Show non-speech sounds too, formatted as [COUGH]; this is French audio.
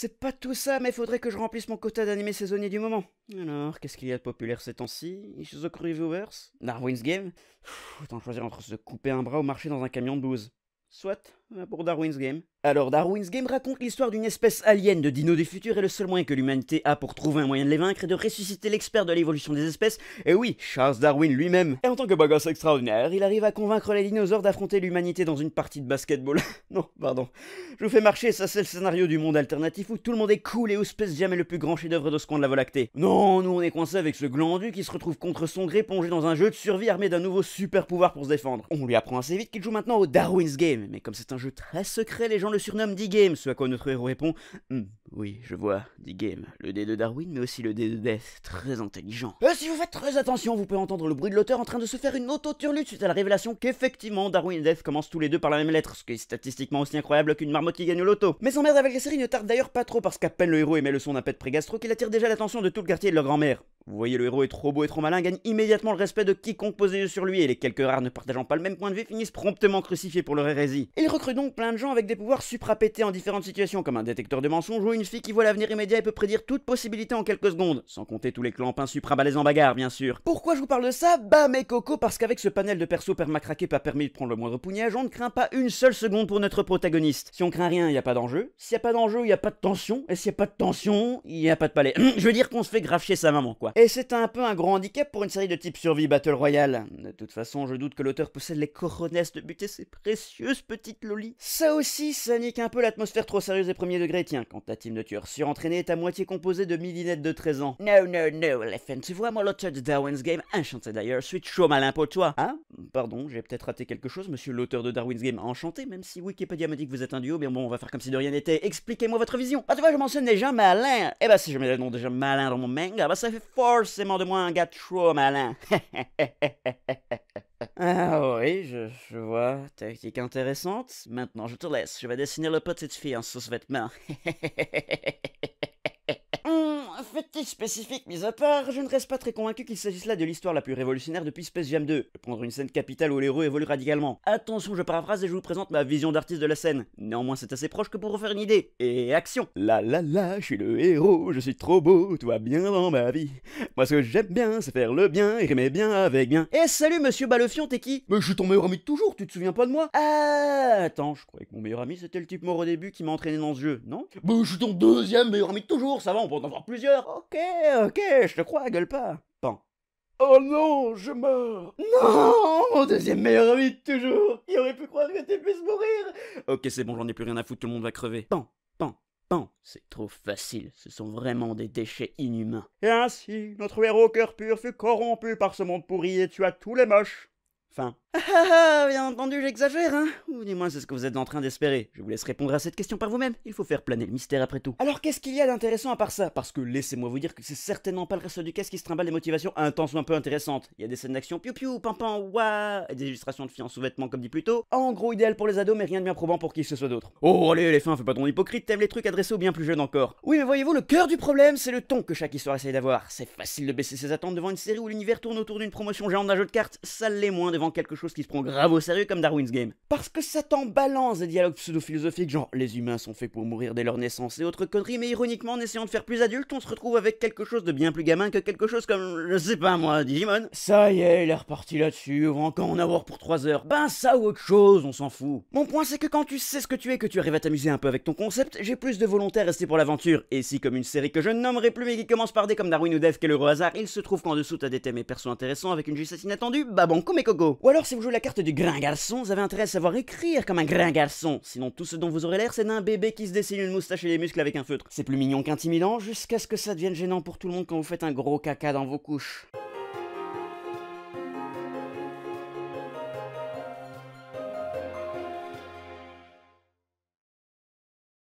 C'est pas tout ça, mais faudrait que je remplisse mon quota d'animés saisonniers du moment. Alors, qu'est-ce qu'il y a de populaire ces temps-ci The Reviewers Darwin's Game Autant choisir entre se couper un bras ou marcher dans un camion de bouse. Soit. Ah, pour Darwin's Game. Alors, Darwin's Game raconte l'histoire d'une espèce alien de dinos du futur et le seul moyen que l'humanité a pour trouver un moyen de les vaincre est de ressusciter l'expert de l'évolution des espèces, et oui, Charles Darwin lui-même. Et en tant que bagasse extraordinaire, il arrive à convaincre les dinosaures d'affronter l'humanité dans une partie de basketball. [LAUGHS] non, pardon. Je vous fais marcher, ça c'est le scénario du monde alternatif où tout le monde est cool et où se pèse jamais le plus grand chef-d'œuvre de ce coin de la Voie lactée. Non, nous on est coincé avec ce glandu qui se retrouve contre son gré plongé dans un jeu de survie armé d'un nouveau super pouvoir pour se défendre. On lui apprend assez vite qu'il joue maintenant au Darwin's Game, mais comme c'est un un jeu très secret, les gens le surnomment D-Game, ce à quoi notre héros répond hum, oui, je vois, dit Game. Le dé de Darwin, mais aussi le dé de Death. Très intelligent. Et euh, si vous faites très attention, vous pouvez entendre le bruit de l'auteur en train de se faire une auto-turlute suite à la révélation qu'effectivement, Darwin et Death commencent tous les deux par la même lettre, ce qui est statistiquement aussi incroyable qu'une marmotte qui gagne l'auto. Mais son merde avec les série ne tarde d'ailleurs pas trop parce qu'à peine le héros émet le son d'un pet pré-gastro qu'il attire déjà l'attention de tout le quartier et de leur grand-mère. Vous voyez, le héros est trop beau et trop malin, gagne immédiatement le respect de quiconque pose sur lui, et les quelques rares ne partageant pas le même point de vue finissent promptement crucifiés pour leur hérésie. Il recrute donc plein de gens avec des pouvoirs suprapétés en différentes situations, comme un détecteur de mensonges ou une fille qui voit l'avenir immédiat et peut prédire toute possibilité en quelques secondes. Sans compter tous les clampins suprabalais en bagarre, bien sûr. Pourquoi je vous parle de ça Bah mes cocos, parce qu'avec ce panel de perso permacraqué pas permis de prendre le moindre pougnage, on ne craint pas une seule seconde pour notre protagoniste. Si on craint rien, il n'y a pas d'enjeu. S'il n'y a pas d'enjeu, il n'y a pas de tension. Et s'il n'y a pas de tension, il n'y a pas de palais. [CLEARS THROAT] je veux dire qu'on se fait graffier sa maman, quoi. Et c'est un peu un grand handicap pour une série de type survie Battle Royale. De toute façon, je doute que l'auteur possède les coronesses de buter ses précieuses petites lolis. Ça aussi, ça nique un peu l'atmosphère trop sérieuse des premiers degrés. Tiens, quand de le tueur surentraîné est à moitié composé de millinettes de 13 ans. No, no, no, Elephant, tu vois, moi, l'auteur de Darwin's Game, enchanté d'ailleurs, suis trop malin pour toi. Hein Pardon, j'ai peut-être raté quelque chose, monsieur l'auteur de Darwin's Game, enchanté, même si Wikipédia me dit que vous êtes un duo, mais bon, on va faire comme si de rien n'était. Expliquez-moi votre vision. Ah, tu vois, je mentionne déjà malin. malins. Eh bah, ben, si je mets le nom déjà malin dans mon manga, bah, ça fait forcément de moi un gars trop malin. [LAUGHS] Ah oui, je, vois. Tactique intéressante. Maintenant, je te laisse. Je vais dessiner le petit fille en sous-vêtements. [LAUGHS] Petit spécifique mis à part, je ne reste pas très convaincu qu'il s'agisse là de l'histoire la plus révolutionnaire depuis Space Jam 2, prendre une scène capitale où l'héros évolue radicalement. Attention, je paraphrase et je vous présente ma vision d'artiste de la scène. Néanmoins, c'est assez proche que pour vous faire une idée. Et action La la la, je suis le héros, je suis trop beau, toi bien dans ma vie. Moi, ce que j'aime bien, c'est faire le bien et rimer bien avec bien. Et salut, monsieur Balefion, t'es qui Mais je suis ton meilleur ami de toujours, tu te souviens pas de moi Ah, attends, je croyais que mon meilleur ami c'était le type mort au début qui m'a entraîné dans ce jeu, non Mais je suis ton deuxième meilleur ami de toujours, ça va, on peut en avoir plusieurs. Ok, ok, je te crois, gueule pas. Pan. Oh non, je meurs Non mon Deuxième meilleur ami de toujours Il aurait pu croire que tu puisses mourir Ok, c'est bon, j'en ai plus rien à foutre, tout le monde va crever. Pan, pan, pan C'est trop facile, ce sont vraiment des déchets inhumains. Et ainsi, notre héros cœur pur fut corrompu par ce monde pourri et tua tous les moches. Fin. Ah, [LAUGHS] ah, ah bien entendu, j'exagère, hein Ou du moins, c'est ce que vous êtes en train d'espérer. Je vous laisse répondre à cette question par vous-même. Il faut faire planer le mystère après tout. Alors, qu'est-ce qu'il y a d'intéressant à part ça Parce que laissez-moi vous dire que c'est certainement pas le reste du caisse qui se trimballe des motivations un un peu intéressantes. Il y a des scènes d'action piou-piou, pam-pam, ouah, et des illustrations de filles en sous-vêtements, comme dit plus tôt. En gros, idéal pour les ados, mais rien de bien probant pour qui que ce soit d'autre. Oh, allez, les fins, fais pas ton hypocrite, t'aimes les trucs adressés aux bien plus jeunes encore. Oui, mais voyez-vous, le cœur du problème, c'est le ton que chaque histoire essaye d'avoir. C'est facile de baisser ses attentes devant une série où l'univers tourne autour d'une promotion géante d'un jeu de cartes, ça les moins devant quelque chose qui se prend grave au sérieux comme Darwin's Game. Parce que ça balance des dialogues pseudo-philosophiques genre les humains sont faits pour mourir dès leur naissance et autres conneries, mais ironiquement en essayant de faire plus adulte, on se retrouve avec quelque chose de bien plus gamin que quelque chose comme, je sais pas moi, Digimon. Ça y est, il est reparti là-dessus, on va encore en avoir pour 3 heures. Ben ça ou autre chose, on s'en fout. Mon point c'est que quand tu sais ce que tu es, que tu arrives à t'amuser un peu avec ton concept, j'ai plus de volonté à rester pour l'aventure. Et si comme une série que je ne nommerai plus mais qui commence par des comme Darwin ou Dev quel le hasard, il se trouve qu'en dessous t'as des thèmes et persos intéressants avec une justice inattendue, bah bon, comme ou alors, si vous jouez la carte du grand garçon, vous avez intérêt à savoir écrire comme un grand garçon. Sinon, tout ce dont vous aurez l'air, c'est d'un bébé qui se dessine une moustache et les muscles avec un feutre. C'est plus mignon qu'intimidant, jusqu'à ce que ça devienne gênant pour tout le monde quand vous faites un gros caca dans vos couches.